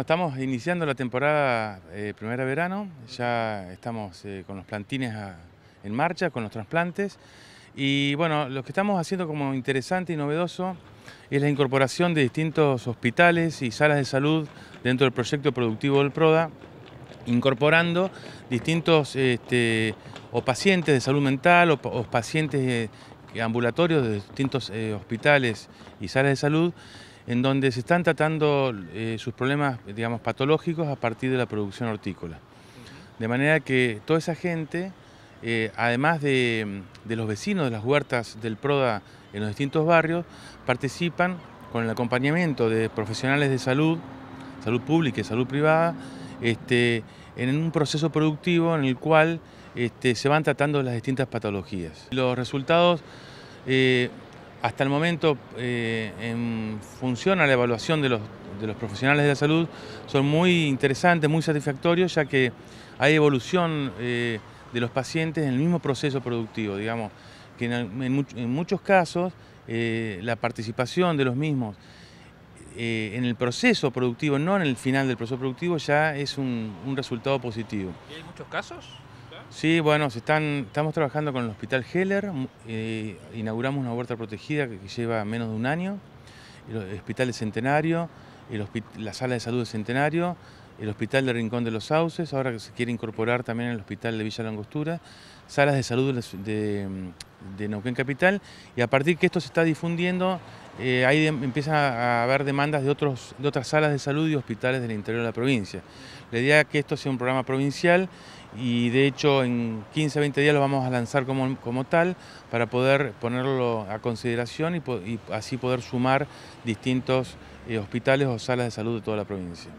Estamos iniciando la temporada eh, primera verano ya estamos eh, con los plantines ah, en marcha, con los trasplantes. Y bueno, lo que estamos haciendo como interesante y novedoso es la incorporación de distintos hospitales y salas de salud dentro del proyecto productivo del PRODA, incorporando distintos este, o pacientes de salud mental o, pacientes eh, ambulatorios de distintos hospitales y salas de salud en donde se están tratando eh, sus problemas, digamos, patológicos a partir de la producción hortícola. De manera que toda esa gente, eh, además de, los vecinos de las huertas del PRODA en los distintos barrios, participan con el acompañamiento de profesionales de salud, salud pública y salud privada, este, en un proceso productivo en el cual este, se van tratando las distintas patologías. Los resultados eh, hasta el momento, eh, en función a la evaluación de los, profesionales de la salud, son muy interesantes, muy satisfactorios, ya que hay evolución eh, de los pacientes en el mismo proceso productivo, digamos, que en, muchos casos eh, la participación de los mismos en el proceso productivo, no en el final del proceso productivo, ya es un, un resultado positivo. ¿Y hay muchos casos? Sí, bueno, están, estamos trabajando con el Hospital Heller, eh, inauguramos una huerta protegida que lleva menos de un año, el Hospital de Centenario, la Sala de Salud de Centenario, el Hospital de Rincón de los Sauces, ahora que se quiere incorporar también el Hospital de Villa Langostura, salas de salud de, Neuquén Capital, y a partir de que esto se está difundiendo eh, ahí empieza a haber demandas de, de otras salas de salud y hospitales del interior de la provincia. La idea es que esto sea un programa provincial y de hecho en 15, 20 días lo vamos a lanzar como, tal para poder ponerlo a consideración y, así poder sumar distintos eh, hospitales o salas de salud de toda la provincia.